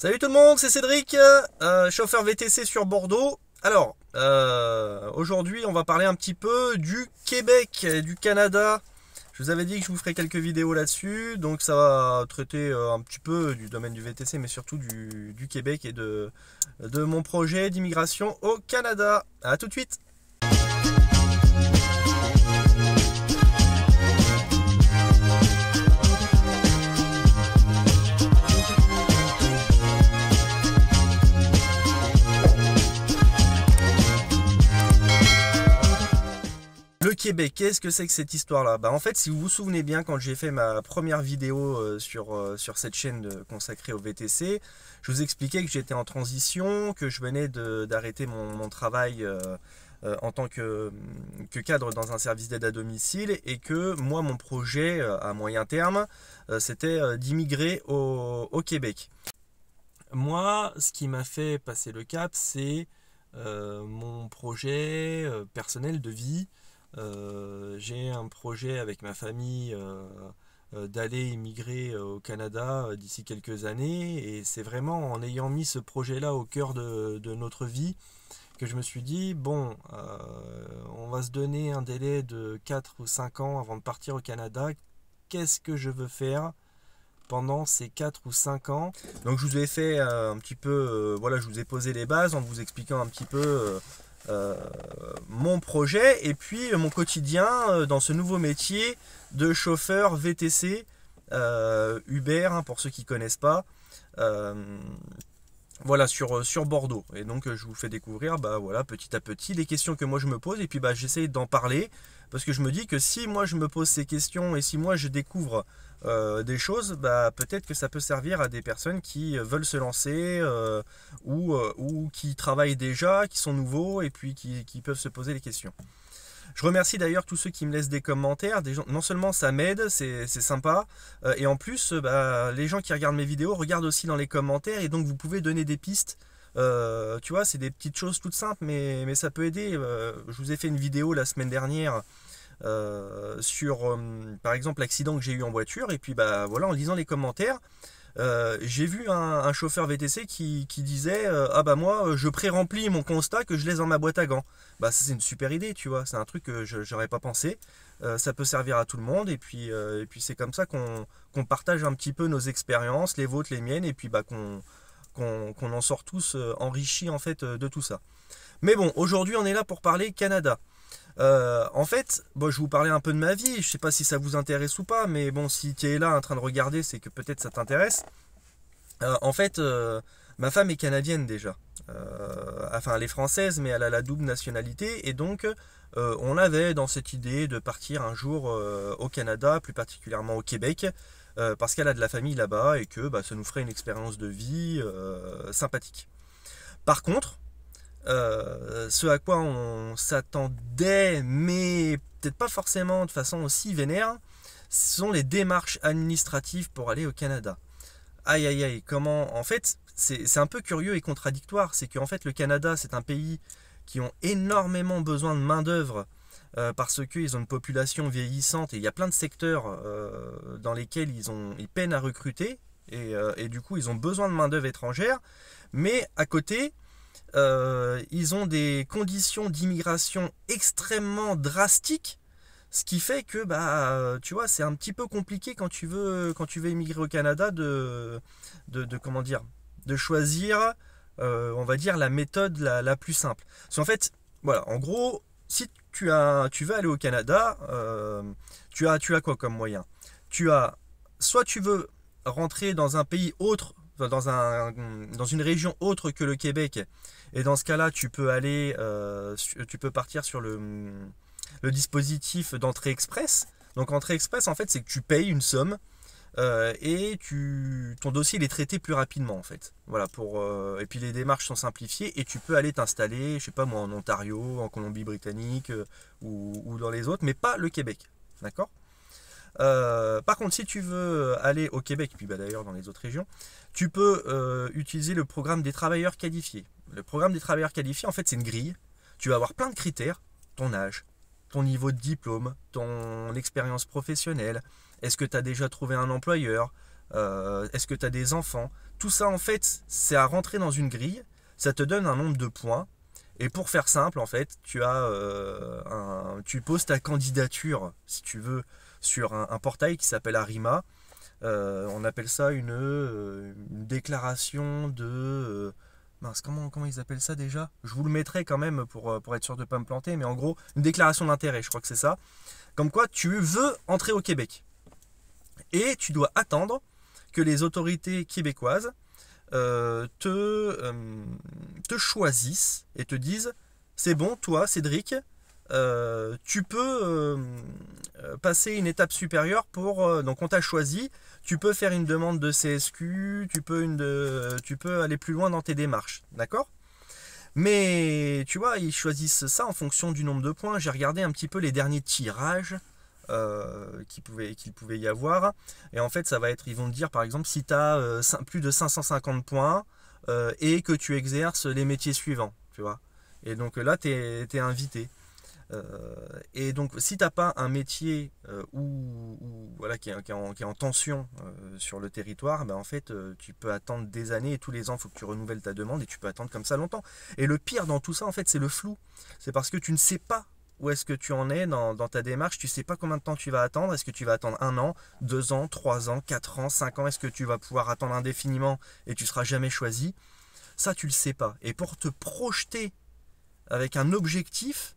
Salut tout le monde, c'est Cédric, euh, chauffeur VTC sur Bordeaux. Alors, euh, aujourd'hui, on va parler un petit peu du Québec, et du Canada. Je vous avais dit que je vous ferais quelques vidéos là-dessus, donc ça va traiter euh, un petit peu du domaine du VTC, mais surtout du, Québec et de, de mon projet d'immigration au Canada. A tout de suite le Québec, qu'est-ce que c'est que cette histoire-là bah, En fait, si vous vous souvenez bien, quand j'ai fait ma première vidéo euh, sur, euh, sur cette chaîne consacrée au VTC, je vous expliquais que j'étais en transition, que je venais d'arrêter mon, travail euh, en tant que, cadre dans un service d'aide à domicile et que moi, mon projet à moyen terme, c'était d'immigrer au, Québec. Moi, ce qui m'a fait passer le cap, c'est mon projet personnel de vie euh, j'ai un projet avec ma famille euh, euh, d'aller immigrer au Canada d'ici quelques années. Et c'est vraiment en ayant mis ce projet-là au cœur de, notre vie que je me suis dit, bon, on va se donner un délai de 4 ou 5 ans avant de partir au Canada. Qu'est-ce que je veux faire pendant ces 4 ou 5 ans. Donc je vous ai fait un petit peu, voilà, je vous ai posé les bases en vous expliquant un petit peu euh, mon projet et puis euh, mon quotidien euh, dans ce nouveau métier de chauffeur VTC Uber hein, pour ceux qui ne connaissent pas voilà sur, Bordeaux et donc je vous fais découvrir bah voilà petit à petit les questions que moi je me pose et puis bah j'essaye d'en parler parce que je me dis que si moi je me pose ces questions et si moi je découvre euh, des choses, bah, peut-être que ça peut servir à des personnes qui euh, veulent se lancer euh, ou, ou, qui travaillent déjà, qui sont nouveaux et puis qui, peuvent se poser des questions. Je remercie d'ailleurs tous ceux qui me laissent des commentaires. non seulement ça m'aide, c'est sympa, et en plus, bah, les gens qui regardent mes vidéos regardent aussi dans les commentaires et donc vous pouvez donner des pistes euh, tu vois, c'est des petites choses toutes simples, mais, ça peut aider. Euh, je vous ai fait une vidéo la semaine dernière euh, sur, par exemple, l'accident que j'ai eu en voiture. Et puis, bah voilà, en lisant les commentaires, j'ai vu un, chauffeur VTC qui, disait Ah bah moi, je pré-remplis mon constat que je laisse dans ma boîte à gants. Bah ça, c'est une super idée, tu vois. C'est un truc que je n'aurais pas pensé. ça peut servir à tout le monde. Et puis, et puis c'est comme ça qu'on partage un petit peu nos expériences, les vôtres, les miennes. Et puis, bah qu'on qu'on en sort tous euh, enrichis en fait euh, de tout ça. Mais bon, aujourd'hui on est là pour parler Canada. Euh, en fait, je vous parlais un peu de ma vie, je ne sais pas si ça vous intéresse ou pas, mais bon, si tu es là en train de regarder, c'est que peut-être ça t'intéresse. en fait, ma femme est canadienne déjà. enfin, elle est française, mais elle a la double nationalité, et donc on avait dans cette idée de partir un jour au Canada, plus particulièrement au Québec, euh, parce qu'elle a de la famille là-bas et que bah, ça nous ferait une expérience de vie euh, sympathique. Par contre, euh, ce à quoi on s'attendait, mais peut-être pas forcément de façon aussi vénère, ce sont les démarches administratives pour aller au Canada. Aïe aïe aïe, comment En fait, c'est un peu curieux et contradictoire, c'est qu'en fait le Canada, c'est un pays qui ont énormément besoin de main-d'œuvre euh, parce qu'ils ont une population vieillissante et il y a plein de secteurs euh, dans lesquels ils, ont, ils peinent à recruter euh, et, du coup ils ont besoin de main-d'œuvre étrangère, mais à côté ils ont des conditions d'immigration extrêmement drastiques. Ce qui fait que bah tu vois c'est un petit peu compliqué quand tu veux quand tu veux immigrer au Canada de, de, comment dire de choisir on va dire la méthode la, plus simple. Parce qu'en fait, voilà, en gros, si tu, as, vas aller au Canada, euh, tu, as, tu as quoi comme moyen Tu as, soit tu veux rentrer dans un pays autre, dans, une région autre que le Québec, et dans ce cas-là, tu peux aller, euh, tu peux partir sur le dispositif d'entrée express. Donc entrée express, en fait, c'est que tu payes une somme euh, et tu, ton dossier il est traité plus rapidement en fait. Voilà pour euh, et puis les démarches sont simplifiées et tu peux aller t'installer, je sais pas moi en Ontario, en Colombie-Britannique euh, ou, dans les autres, mais pas le Québec, d'accord par contre, si tu veux aller au Québec, puis bah, d'ailleurs dans les autres régions, tu peux utiliser le programme des travailleurs qualifiés. Le programme des travailleurs qualifiés, en fait, c'est une grille. Tu vas avoir plein de critères, ton âge, ton niveau de diplôme, ton expérience professionnelle, est-ce que tu as déjà trouvé un employeur euh, Est-ce que tu as des enfants Tout ça, en fait, c'est à rentrer dans une grille. Ça te donne un nombre de points. Et pour faire simple, en fait, tu, as, euh, un, tu poses ta candidature, si tu veux, sur un, portail qui s'appelle Arima. Euh, on appelle ça une, déclaration de... Mince, comment, ils appellent ça déjà Je vous le mettrai quand même pour, pour être sûr de ne pas me planter, mais en gros, une déclaration d'intérêt, je crois que c'est ça. Comme quoi, tu veux entrer au Québec et tu dois attendre que les autorités québécoises euh, te, euh, te choisissent et te disent c'est bon, toi, Cédric, euh, tu peux passer une étape supérieure pour. donc, on t'a choisi, tu peux faire une demande de CSQ, tu peux, une de, tu peux aller plus loin dans tes démarches, d'accord mais tu vois, ils choisissent ça en fonction du nombre de points. J'ai regardé un petit peu les derniers tirages euh, qu'il pouvait, qu'il pouvait y avoir. Et en fait, ça va être, ils vont te dire par exemple, si tu as euh, plus de 550 points euh, et que tu exerces les métiers suivants, tu vois. Et donc là, tu es, invité. et donc, si tu n'as pas un métier où, voilà, qui, est, en, tension sur le territoire, ben en fait, tu peux attendre des années et tous les ans, il faut que tu renouvelles ta demande et tu peux attendre comme ça longtemps. Et le pire dans tout ça, en fait, c'est le flou. C'est parce que tu ne sais pas où est-ce que tu en es dans, ta démarche Tu sais pas combien de temps tu vas attendre. Est-ce que tu vas attendre un an, deux ans, trois ans, quatre ans, cinq ans Est-ce que tu vas pouvoir attendre indéfiniment et tu seras jamais choisi Ça, tu le sais pas. Et pour te projeter avec un objectif,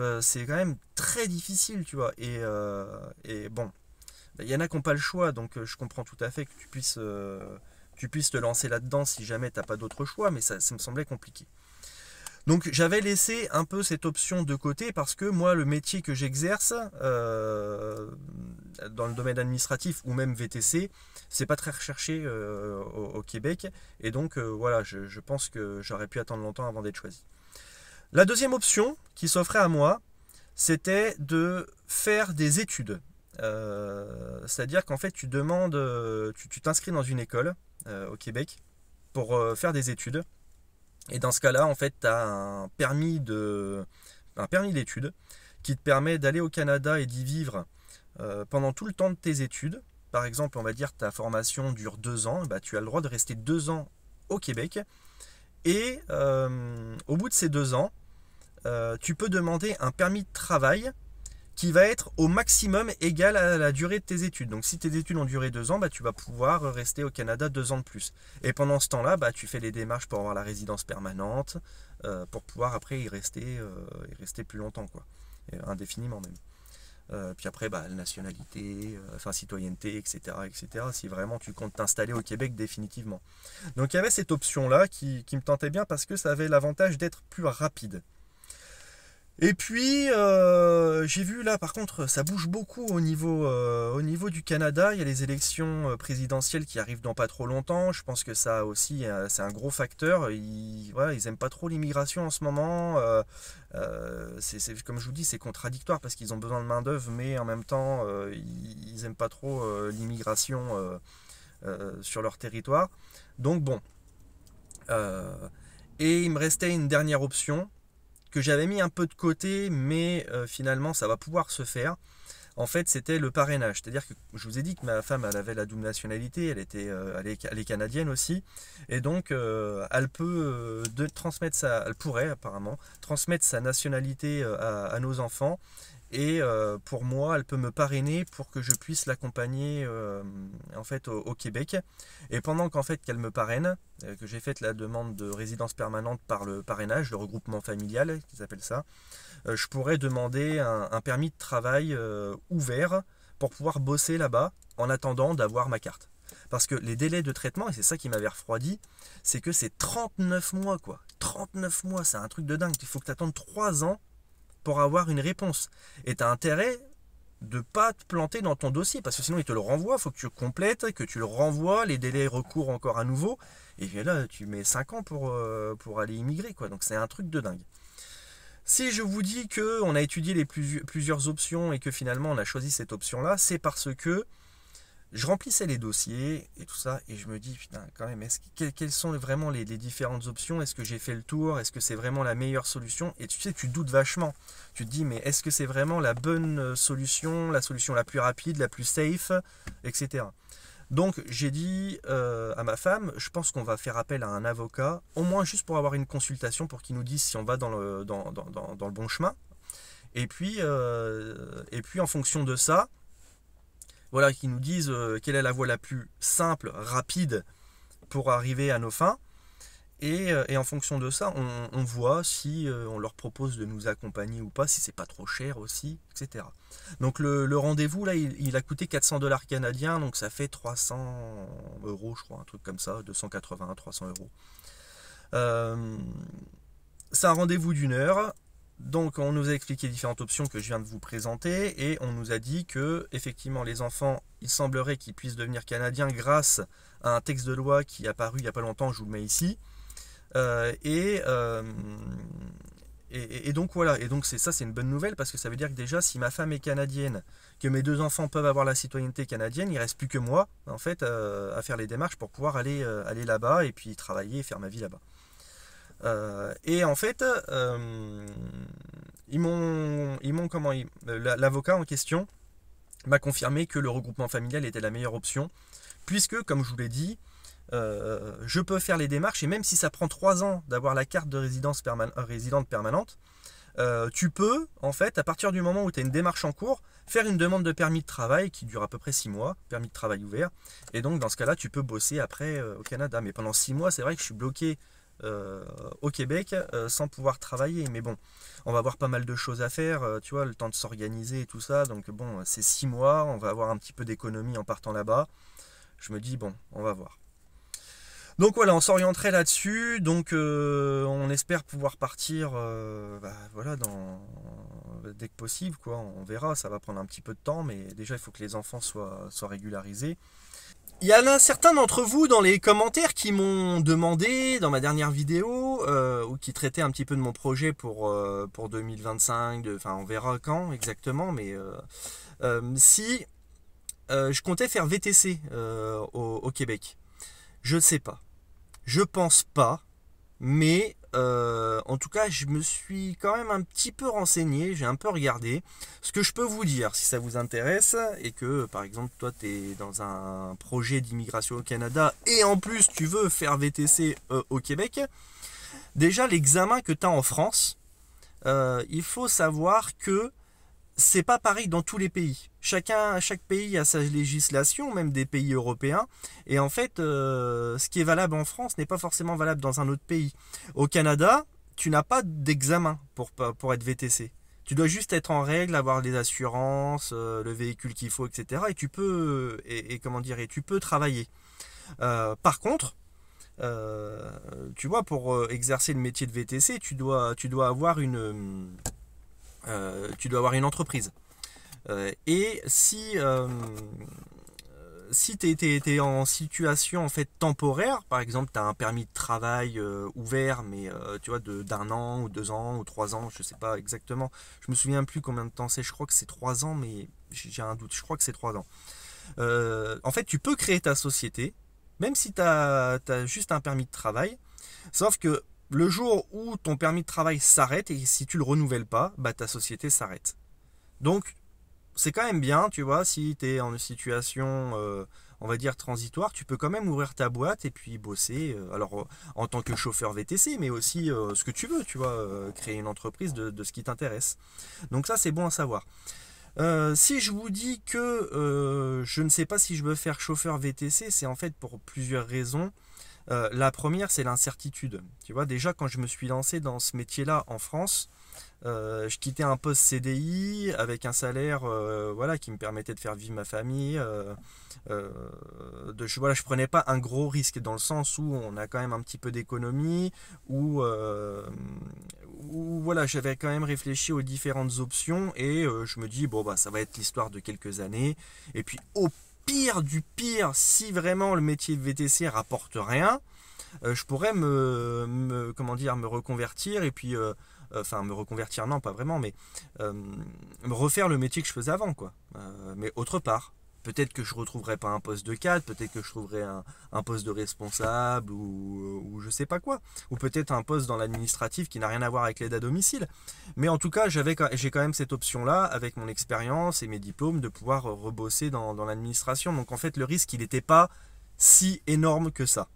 euh, c'est quand même très difficile, tu vois. Et, euh, bon, ben, il y en a qui n'ont pas le choix, donc euh, je comprends tout à fait que tu puisses, tu puisses te lancer là-dedans si jamais tu n'as pas d'autre choix, mais ça, ça me semblait compliqué. Donc j'avais laissé un peu cette option de côté parce que moi le métier que j'exerce euh, dans le domaine administratif ou même VTC, c'est pas très recherché euh, au, Québec et donc euh, voilà, je, je, pense que j'aurais pu attendre longtemps avant d'être choisi. La deuxième option qui s'offrait à moi, c'était de faire des études. C'est-à-dire qu'en fait tu demandes, tu t'inscris dans une école au Québec pour faire des études. Et dans ce cas-là, en fait, tu as un permis de un permis d'études qui te permet d'aller au Canada et d'y vivre euh, pendant tout le temps de tes études. Par exemple, on va dire ta formation dure deux ans, bah, tu as le droit de rester deux ans au Québec. Et euh, au bout de ces deux ans, euh, tu peux demander un permis de travail qui va être au maximum égal à la durée de tes études. Donc si tes études ont duré deux ans, bah, tu vas pouvoir rester au Canada deux ans de plus. Et pendant ce temps-là, bah, tu fais les démarches pour avoir la résidence permanente, euh, pour pouvoir après y rester, euh, y rester plus longtemps, quoi. indéfiniment même. Euh, puis après, bah, nationalité, enfin citoyenneté, etc., etc. Si vraiment tu comptes t'installer au Québec définitivement. Donc il y avait cette option-là qui me tentait bien parce que ça avait l'avantage d'être plus rapide. Et puis, euh, j'ai vu là, par contre, ça bouge beaucoup au niveau, euh, du Canada. Il y a les élections euh, présidentielles qui arrivent dans pas trop longtemps. Je pense que ça aussi, c'est un gros facteur. Ils, n'aiment pas trop l'immigration en ce moment. c'est, comme je vous dis, c'est contradictoire parce qu'ils ont besoin de main-d'œuvre, mais en même temps, ils, ils, pas trop l'immigration sur leur territoire. Donc, bon. et il me restait une dernière option que j'avais mis un peu de côté, mais euh, finalement ça va pouvoir se faire. En fait, c'était le parrainage. C'est-à-dire que je vous ai dit que ma femme, elle avait la double nationalité, elle, était, euh, est, canadienne aussi. Et donc, euh, elle peut de transmettre sa, elle pourrait apparemment transmettre sa nationalité à nos enfants et euh, pour moi elle peut me parrainer pour que je puisse l'accompagner euh, en fait au, Québec et pendant qu'en fait qu'elle me parraine euh, que j'ai fait la demande de résidence permanente par le parrainage le regroupement familial qui appellent ça je pourrais demander un, permis de travail ouvert pour pouvoir bosser là-bas en attendant d'avoir ma carte parce que les délais de traitement et c'est ça qui m'avait refroidi c'est que c'est 39 mois quoi 39 mois c'est un truc de dingue il faut que tu attendes 3 ans pour avoir une réponse. Et tu as intérêt de pas te planter dans ton dossier parce que sinon il te le renvoie, il faut que tu complètes, que tu le renvoies, les délais recourent encore à nouveau et là tu mets 5 ans euh, pour, aller immigrer quoi. Donc c'est un truc de dingue. Si je vous dis qu'on a étudié les plusieurs options et que finalement on a choisi cette option là, c'est parce que je remplissais les dossiers et tout ça, et je me dis, putain, quand même, ce quelles sont vraiment les, différentes options Est-ce que j'ai fait le tour Est-ce que c'est vraiment la meilleure solution Et tu sais, tu doutes vachement. Tu te dis, mais est-ce que c'est vraiment la bonne euh, solution, la solution la plus rapide, la plus safe, etc. Donc j'ai dit euh, à ma femme, je pense qu'on va faire appel à un avocat, au moins juste pour avoir une consultation, pour qu'il nous dise si on va dans le, dans, le bon chemin. Et puis, euh, et puis en fonction de ça, voilà, qui nous disent euh, quelle est la voie la plus simple, rapide pour arriver à nos fins. Et, euh, en fonction de ça, on, voit si euh, on leur propose de nous accompagner ou pas, si c'est pas trop cher aussi, etc. Donc le, rendez-vous, là, il, a coûté 400 dollars canadiens, donc ça fait 300 euros, je crois, un truc comme ça, 280, 300 euros. c'est un rendez-vous d'une heure donc on nous a expliqué différentes options que je viens de vous présenter et on nous a dit que effectivement les enfants, il semblerait qu'ils puissent devenir canadiens grâce à un texte de loi qui est apparu il n'y a pas longtemps, je vous le mets ici. Euh, euh, et, donc voilà, et donc c'est ça, c'est une bonne nouvelle parce que ça veut dire que déjà si ma femme est canadienne, que mes deux enfants peuvent avoir la citoyenneté canadienne, il reste plus que moi en fait euh, à faire les démarches pour pouvoir aller, aller là-bas et puis travailler et faire ma vie là-bas. Euh, et en fait, euh, comment, euh, l'avocat en question m'a confirmé que le regroupement familial était la meilleure option, puisque, comme je vous l'ai dit, je peux faire les démarches et même si ça prend 3 ans d'avoir la carte de résidence résidente permanente, tu peux, en fait, à partir du moment où tu as une démarche en cours, faire une demande de permis de travail qui dure à peu près 6 mois, permis de travail ouvert. Et donc, dans ce cas-là, tu peux bosser après au Canada. Mais pendant 6 mois, c'est vrai que je suis bloqué euh, au Québec euh, sans pouvoir travailler. Mais bon, on va avoir pas mal de choses à faire, euh, tu vois, le temps de s'organiser et tout ça. Donc bon, c'est six mois, on va avoir un petit peu d'économie en partant là-bas. Je me dis, bon, on va voir. Donc voilà, on s'orienterait là-dessus. Donc on espère pouvoir partir bah, voilà, dès que possible. Quoi. On verra, ça va prendre un petit peu de temps, mais déjà il faut que les enfants soient régularisés. Il y en a certains d'entre vous dans les commentaires qui m'ont demandé dans ma dernière vidéo, euh, ou qui traitaient un petit peu de mon projet pour, euh, pour 2025, de, enfin on verra quand exactement, mais euh, si je comptais faire VTC au, au, Québec. Je ne sais pas. Je pense pas mais euh, en tout cas, je me suis quand même un petit peu renseigné, j'ai un peu regardé. Ce que je peux vous dire, si ça vous intéresse, et que par exemple, toi, tu es dans un projet d'immigration au Canada, et en plus, tu veux faire VTC euh, au Québec, déjà, l'examen que tu as en France, euh, il faut savoir que c'est pas pareil dans tous les pays. Chacun, chaque pays a sa législation, même des pays européens. Et en fait, euh, ce qui est valable en France n'est pas forcément valable dans un autre pays. Au Canada, tu n'as pas d'examen pour, pour être VTC. Tu dois juste être en règle, avoir les assurances, euh, le véhicule qu'il faut, etc. Et tu peux, et, comment dire, tu peux travailler. Euh, par contre, tu vois, pour exercer le métier de VTC, tu dois, tu dois avoir une euh, tu dois avoir une entreprise. Euh, et si euh, si tu es, en situation en fait temporaire, par exemple, tu as un permis de travail ouvert, mais tu vois, d'un an ou deux ans ou trois ans, je sais pas exactement. Je me souviens plus combien de temps c'est. Je crois que c'est trois ans, mais j'ai un doute. Je crois que c'est trois ans. en fait, tu peux créer ta société, même si tu as, as, juste un permis de travail. Sauf que le jour où ton permis de travail s'arrête et si tu le renouvelles pas, bah, ta société s'arrête. Donc, c'est quand même bien, tu vois, si tu es en une situation, euh, on va dire, transitoire, tu peux quand même ouvrir ta boîte et puis bosser, euh, alors en tant que chauffeur VTC, mais aussi euh, ce que tu veux, tu vois, créer une entreprise de, ce qui t'intéresse. Donc ça, c'est bon à savoir. si je vous dis que je ne sais pas si je veux faire chauffeur VTC, c'est en fait pour plusieurs raisons. Euh, la première, c'est l'incertitude. Tu vois, déjà, quand je me suis lancé dans ce métier-là en France, euh, je quittais un poste CDI avec un salaire euh, voilà, qui me permettait de faire vivre ma famille. de, je, voilà, je prenais pas un gros risque dans le sens où on a quand même un petit peu d'économie, où, voilà, j'avais quand même réfléchi aux différentes options et je me dis, bon, bah, ça va être l'histoire de quelques années. Et puis, au pire du pire, si vraiment le métier de VTC rapporte rien, euh, je pourrais me, comment dire, me reconvertir et puis, euh, euh, enfin me reconvertir, non pas vraiment, mais me refaire le métier que je faisais avant, quoi. mais autre part peut-être que je retrouverai pas un poste de cadre, peut-être que je trouverai un, poste de responsable euh, ou, je sais pas quoi, ou peut-être un poste dans l'administratif qui n'a rien à voir avec l'aide à domicile. Mais en tout cas, j'ai quand même cette option-là, avec mon expérience et mes diplômes, de pouvoir rebosser dans, l'administration. Donc en fait, le risque, il n'était pas si énorme que ça.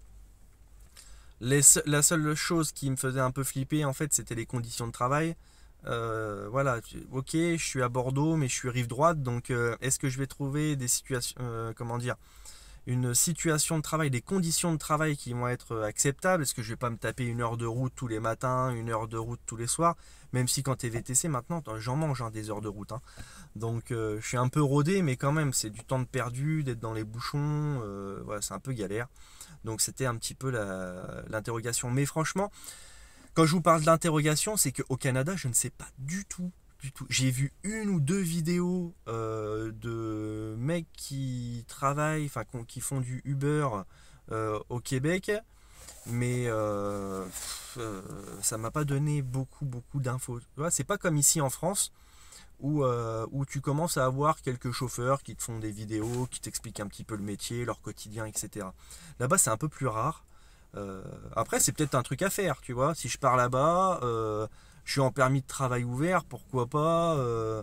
la seule chose qui me faisait un peu flipper, en fait, c'était les conditions de travail. Euh, voilà, ok, je suis à Bordeaux, mais je suis rive droite, donc euh, est-ce que je vais trouver des situations, euh, comment dire, une situation de travail, des conditions de travail qui vont être acceptables Est-ce que je vais pas me taper une heure de route tous les matins, une heure de route tous les soirs Même si quand tu es VTC maintenant, j'en mange hein, des heures de route. Hein. Donc je suis un peu rodé, mais quand même, c'est du temps de perdu, d'être dans les bouchons, voilà, c'est un peu galère. Donc c'était un petit peu l'interrogation. Mais franchement, quand je vous parle d'interrogation, c'est qu'au Canada, je ne sais pas du tout. Du tout. J'ai vu une ou deux vidéos euh, de mecs qui travaillent, enfin qui font du Uber euh, au Québec, mais ça euh, ne ça m'a pas donné beaucoup beaucoup d'infos. C'est pas comme ici en France où, où tu commences à avoir quelques chauffeurs qui te font des vidéos, qui t'expliquent un petit peu le métier, leur quotidien, etc. Là-bas c'est un peu plus rare. Euh, après, c'est peut-être un truc à faire, tu vois. Si je pars là-bas, euh, je suis en permis de travail ouvert, pourquoi pas euh,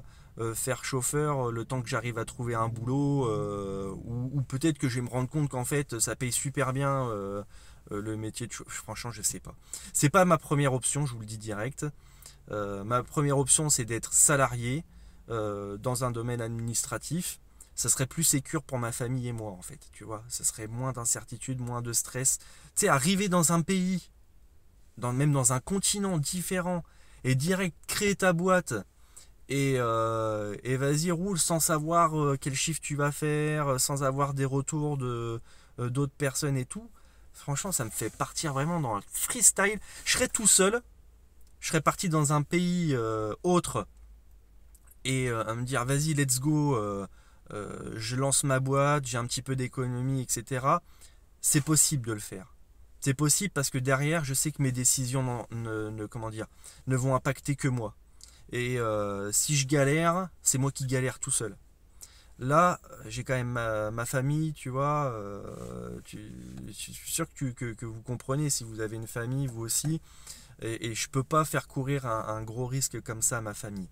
faire chauffeur le temps que j'arrive à trouver un boulot, ou, ou peut-être que je vais me rendre compte qu'en fait, ça paye super bien le métier de chauffeur. Franchement, je sais pas. C'est pas ma première option, je vous le dis direct. ma première option, c'est d'être salarié dans un domaine administratif ça serait plus sécure pour ma famille et moi en fait, tu vois. Ça serait moins d'incertitude, moins de stress. Tu sais, arriver dans un pays, dans, même dans un continent différent, et direct créer ta boîte, et, euh, vas-y roule sans savoir euh, quel chiffre tu vas faire, euh, sans avoir des retours de d'autres personnes et tout. Franchement, ça me fait partir vraiment dans le freestyle. Je serais tout seul, je serais parti dans un pays autre et à me dire vas-y let's go euh, je lance ma boîte, j'ai un petit peu d'économie, etc. C'est possible de le faire. C'est possible parce que derrière, je sais que mes décisions ne, comment ne vont impacter que moi. Et euh, si je galère, c'est moi qui galère tout seul. Là, j'ai quand même ma, famille, tu vois. Euh, je suis sûr que, vous comprenez si vous avez une famille, vous aussi. Et, je ne peux pas faire courir un, gros risque comme ça à ma famille.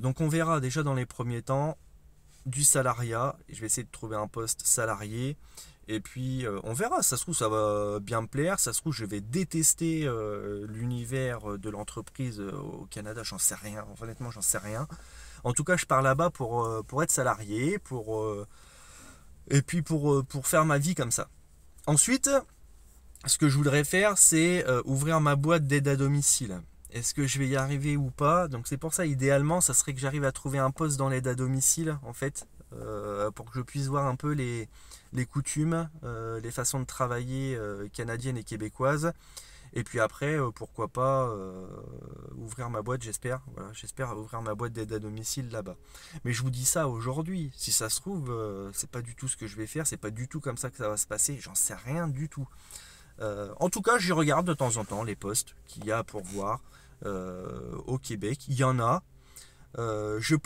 donc on verra déjà dans les premiers temps du salariat. Je vais essayer de trouver un poste salarié. Et puis euh, on verra, ça se trouve ça va bien me plaire, ça se trouve je vais détester euh, l'univers de l'entreprise euh, au Canada, j'en sais rien, honnêtement j'en sais rien. En tout cas je pars là-bas pour, pour être salarié, pour, et puis pour, pour faire ma vie comme ça. Ensuite, ce que je voudrais faire c'est ouvrir ma boîte d'aide à domicile. Est-ce que je vais y arriver ou pas Donc c'est pour ça, idéalement, ça serait que j'arrive à trouver un poste dans l'aide à domicile, en fait, euh, pour que je puisse voir un peu les, les coutumes, euh, les façons de travailler euh, canadiennes et québécoises. Et puis après, pourquoi pas ouvrir ma boîte, j'espère. Voilà, j'espère ouvrir ma boîte d'aide à domicile là-bas. Mais je vous dis ça aujourd'hui. Si ça se trouve, c'est pas du tout ce que je vais faire, c'est pas du tout comme ça que ça va se passer. J'en sais rien du tout. Euh, en tout cas, j'y regarde de temps en temps les postes qu'il y a pour voir euh, au Québec. Il y en a. Euh, j'ai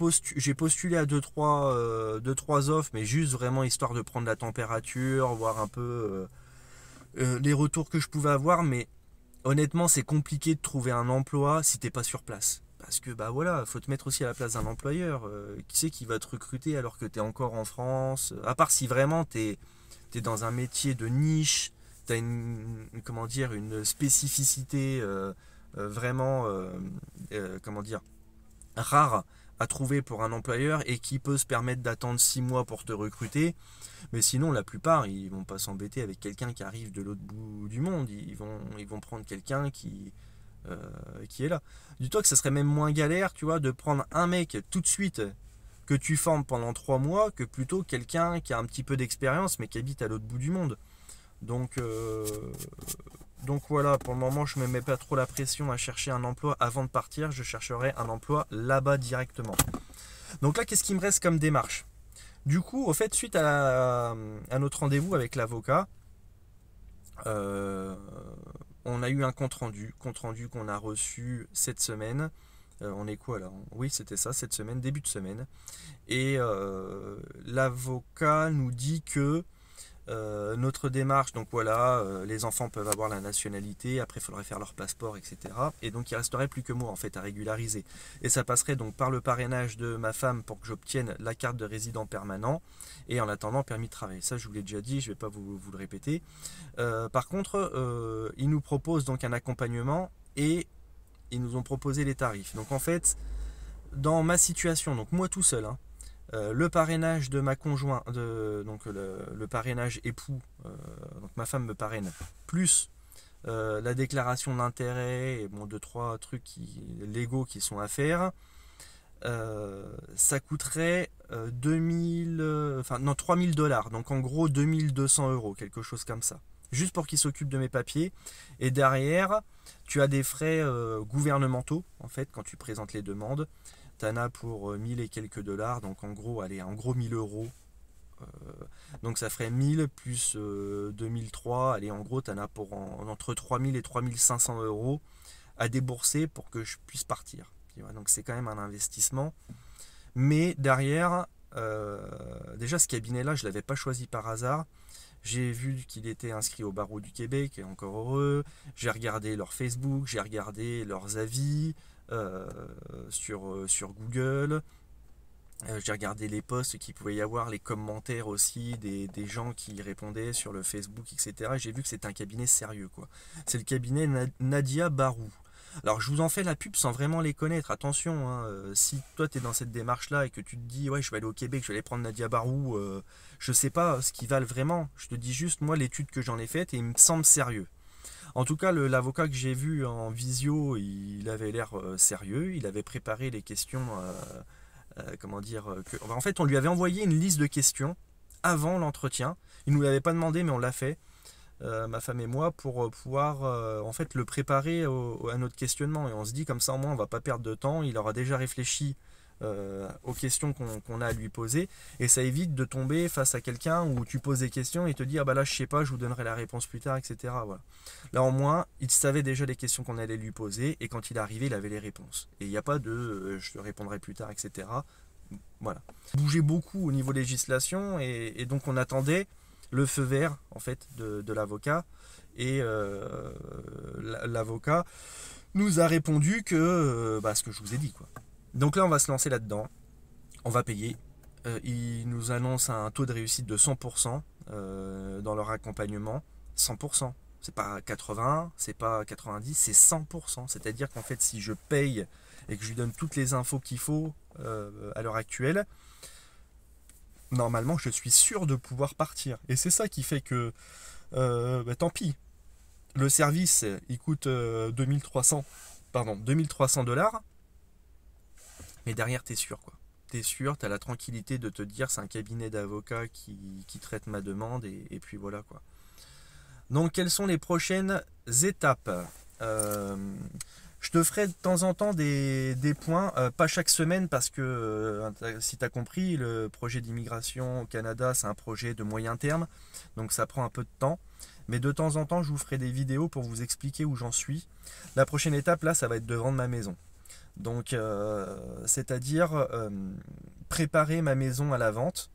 postulé à 2-3 deux, trois, offres, mais juste vraiment histoire de prendre la température, voir un peu les retours que je pouvais avoir. Mais honnêtement, c'est compliqué de trouver un emploi si t'es pas sur place. Parce que bah voilà, faut te mettre aussi à la place d'un employeur. qui sait qui va te recruter alors que tu es encore en France À part si vraiment t'es es dans un métier de niche, une, comment dire, une spécificité euh, euh, vraiment, euh, comment dire, rare à trouver pour un employeur et qui peut se permettre d'attendre six mois pour te recruter. Mais sinon, la plupart, ils vont pas s'embêter avec quelqu'un qui arrive de l'autre bout du monde. Ils vont, ils vont prendre quelqu'un qui, qui est là. du toi que ça serait même moins galère, tu vois, de prendre un mec tout de suite que tu formes pendant trois mois que plutôt quelqu'un qui a un petit peu d'expérience mais qui habite à l'autre bout du monde. Donc, euh, donc voilà, pour le moment, je ne me mets pas trop la pression à chercher un emploi avant de partir. Je chercherai un emploi là-bas directement. Donc là, qu'est-ce qui me reste comme démarche Du coup, au fait, suite à, notre rendez-vous avec l'avocat, euh, on a eu un compte-rendu, compte-rendu qu'on a reçu cette semaine. Euh, on est quoi là Oui, c'était ça, cette semaine, début de semaine. Et l'avocat nous dit que euh, notre démarche, donc voilà, euh, les enfants peuvent avoir la nationalité, après il faudrait faire leur passeport, etc. Et donc il resterait plus que moi en fait à régulariser. Et ça passerait donc par le parrainage de ma femme pour que j'obtienne la carte de résident permanent et en attendant permis de travail. Ça je vous l'ai déjà dit, je ne vais pas vous, le répéter. Euh, par contre, ils nous proposent donc un accompagnement et ils nous ont proposé les tarifs. Donc en fait, dans ma situation, donc moi tout seul, hein, euh, le parrainage de ma conjointe, donc le, parrainage époux, euh, donc ma femme me parraine, plus euh, la déclaration d'intérêt et bon, deux, trois trucs qui, légaux qui sont à faire, ça coûterait 2000, enfin non, 3000 dollars, donc en gros 2200 euros, quelque chose comme ça. Juste pour qu'il s'occupe de mes papiers. Et derrière, tu as des frais gouvernementaux, en fait, quand tu présentes les demandes pour 1000 euh, et quelques dollars, donc en gros, allez, en gros 1000 euros. Euh, donc ça ferait 1000 plus 2003, euh, allez, en gros, tu en as pour entre 3000 et 3500 euros à débourser pour que je puisse partir. Donc c'est quand même un investissement. Mais derrière, déjà ce cabinet-là, je ne l'avais pas choisi par hasard. J'ai vu qu'il était inscrit au barreau du Québec, et encore heureux. J'ai regardé leur Facebook, j'ai regardé leurs avis, euh, sur, euh, sur Google. Euh, j'ai regardé les posts qu'il pouvait y avoir, les commentaires aussi des, gens qui répondaient sur le Facebook, etc. J'ai vu que c'est un cabinet sérieux. quoi. C'est le cabinet Nadia Barou. Alors je vous en fais la pub sans vraiment les connaître. Attention, hein, si toi tu es dans cette démarche-là et que tu te dis ouais je vais aller au Québec, je vais aller prendre Nadia Barou, je sais pas ce qu'ils valent vraiment. Je te dis juste moi l'étude que j'en ai faite et il me semble sérieux. En tout cas, l'avocat que j'ai vu en visio, il avait l'air euh, sérieux, il avait préparé les questions, euh, euh, comment dire, en fait on lui avait envoyé une liste de questions avant l'entretien, il ne nous l'avait pas demandé mais on l'a fait. ma femme et moi pour pouvoir en fait le préparer à notre questionnement et on se dit comme ça au moins on va pas perdre de temps il aura déjà réfléchi euh, aux questions qu'on a à lui poser. Et ça évite de tomber face à quelqu'un où tu poses des questions et te dire ah bah là je sais pas, je vous donnerai la réponse plus tard, etc. Voilà. Là au moins, il savait déjà les questions qu'on allait lui poser et quand il arrivait, il avait les réponses. Et il n'y a pas de euh, je te répondrai plus tard, etc. Voilà. Bougeait beaucoup au niveau législation et, donc on attendait le feu vert en fait de, l'avocat et euh, l'avocat nous a répondu que bah, ce que je vous ai dit quoi. Donc là, on va se lancer là-dedans. On va payer. Euh, ils nous annoncent un taux de réussite de 100% euh, dans leur accompagnement. 100%. C'est pas 80, c'est pas 90, c'est 100%. C'est-à-dire qu'en fait, si je paye et que je lui donne toutes les infos qu'il faut euh, à l'heure actuelle, normalement, je suis sûr de pouvoir partir. Et c'est ça qui fait que, bah, tant pis. Le service, il coûte 2300, pardon, 2300 dollars mais derrière, t'es sûr, quoi. T'es sûr, as la tranquillité de te dire, c'est un cabinet d'avocats qui, qui, traite ma demande, et, puis voilà, quoi. Donc, quelles sont les prochaines étapes euh, je te ferai de temps en temps des, des points, euh, pas chaque semaine parce que, euh, si tu as compris, le projet d'immigration au Canada, c'est un projet de moyen terme, donc ça prend un peu de temps. Mais de temps en temps, je vous ferai des vidéos pour vous expliquer où j'en suis. La prochaine étape, là, ça va être de vendre ma maison. Donc, euh, c'est-à-dire euh, préparer ma maison à la vente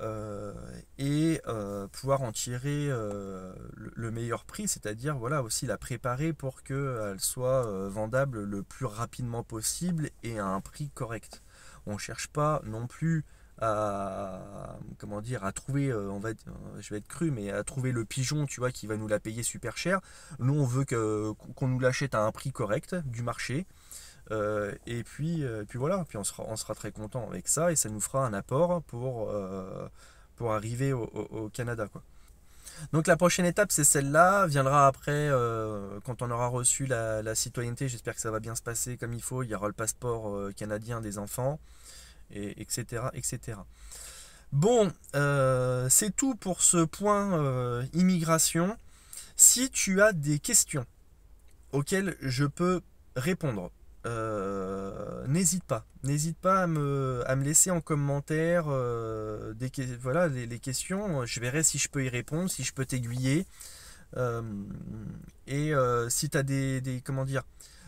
euh, et pouvoir en tirer le, meilleur prix, c'est-à-dire voilà aussi la préparer pour qu'elle soit vendable le plus rapidement possible et à un prix correct. On ne cherche pas non plus à comment dire à trouver on va je vais être cru mais à trouver le pigeon tu vois qui va nous la payer super cher nous on veut qu'on nous l'achète à un prix correct du marché euh, et, puis, euh, puis voilà, puis on sera, on sera très content avec ça et ça nous fera un apport pour, euh, pour arriver au, Canada. Quoi. Donc la prochaine étape, c'est celle-là, viendra après, quand on aura reçu la, la citoyenneté, j'espère que ça va bien se passer comme il faut, il y aura le passeport canadien des enfants, et, etc. etc. Bon, c'est tout pour ce point immigration. Si tu as des questions auxquelles je peux répondre, euh, n'hésite pas. N'hésite pas à me, laisser en commentaire euh, des, voilà, les, questions. Je verrai si je peux y répondre, si je peux t'aiguiller. Euh, et si tu as des, Comment dire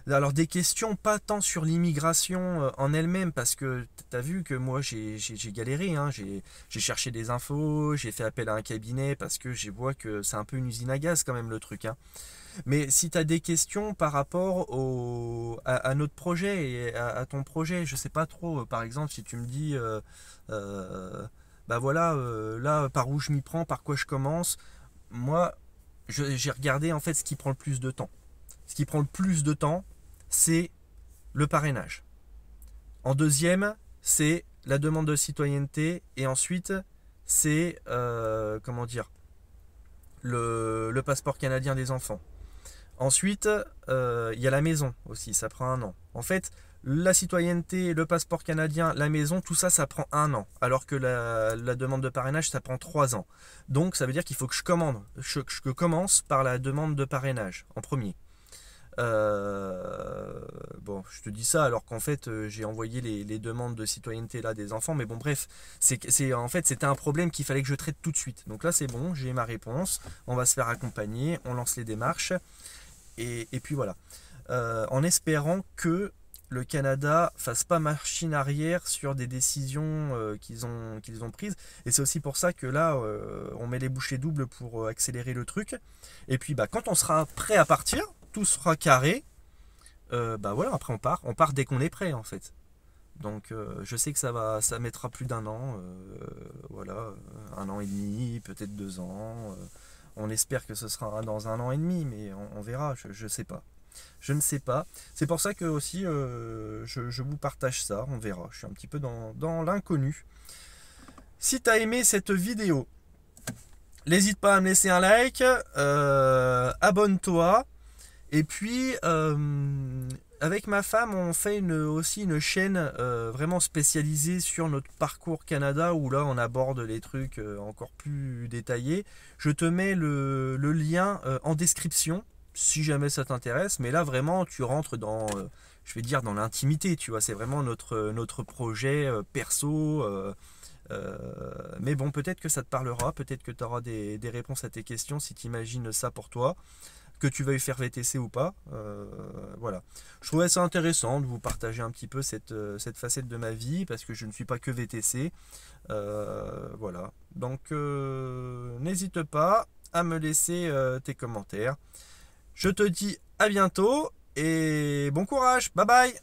Alors, des questions pas tant sur l'immigration en elle-même, parce que tu as vu que moi, j'ai galéré. Hein. j'ai cherché des infos, j'ai fait appel à un cabinet, parce que je vois que c'est un peu une usine à gaz quand même le truc. Hein. Mais si tu as des questions par rapport au, à, notre projet et à, ton projet, je ne sais pas trop, euh, par exemple, si tu me dis, euh, euh, bah voilà, là, par où je m'y prends, par quoi je commence, moi, j'ai regardé en fait ce qui prend le plus de temps. Ce qui prend le plus de temps, c'est le parrainage. En deuxième, c'est la demande de citoyenneté. Et ensuite, c'est, comment dire, le, passeport canadien des enfants. Ensuite, euh, il y a la maison aussi, ça prend un an. En fait, la citoyenneté, le passeport canadien, la maison, tout ça, ça prend un an. Alors que la, demande de parrainage, ça prend trois ans. Donc ça veut dire qu'il faut que je commande, je, commence par la demande de parrainage en premier. Euh, bon, je te dis ça alors qu'en fait euh, j'ai envoyé les, demandes de citoyenneté là des enfants, mais bon bref, c'est en fait c'était un problème qu'il fallait que je traite tout de suite. Donc là c'est bon, j'ai ma réponse, on va se faire accompagner, on lance les démarches et, et puis voilà. Euh, en espérant que le Canada fasse pas machine arrière sur des décisions euh, qu'ils ont, qu'ils ont prises. Et c'est aussi pour ça que là, euh, on met les bouchées doubles pour accélérer le truc. Et puis, bah, quand on sera prêt à partir, tout sera carré. bah voilà, après on part. On part dès qu'on est prêt, en fait. Donc je sais que ça va, ça mettra plus d'un an, voilà, un an et demi, peut-être deux ans. On espère que ce sera dans un an et demi, mais on, verra, je ne sais pas. Je ne sais pas. C'est pour ça que aussi euh, je, vous partage ça, on verra. Je suis un petit peu dans, l'inconnu. Si tu as aimé cette vidéo, n'hésite pas à me laisser un like, euh, abonne-toi, et puis, euh, avec ma femme, on fait aussi une chaîne euh, vraiment spécialisée sur notre parcours Canada, où là, on aborde les trucs euh, encore plus détaillés. Je te mets le, lien en description, si jamais ça t'intéresse. Mais là, vraiment, tu rentres dans, je vais dire, dans l'intimité, tu vois. C'est vraiment notre, notre projet perso. mais bon, peut-être que ça te parlera, peut-être que tu auras des, des, réponses à tes questions si tu imagines ça pour toi que tu veuilles faire VTC ou pas. Euh, voilà. Je trouvais ça intéressant de vous partager un petit peu cette, euh, cette facette de ma vie parce que je ne suis pas que VTC. Euh, voilà. Donc n'hésite pas à me laisser tes commentaires. Je te dis à bientôt et bon courage. Bye bye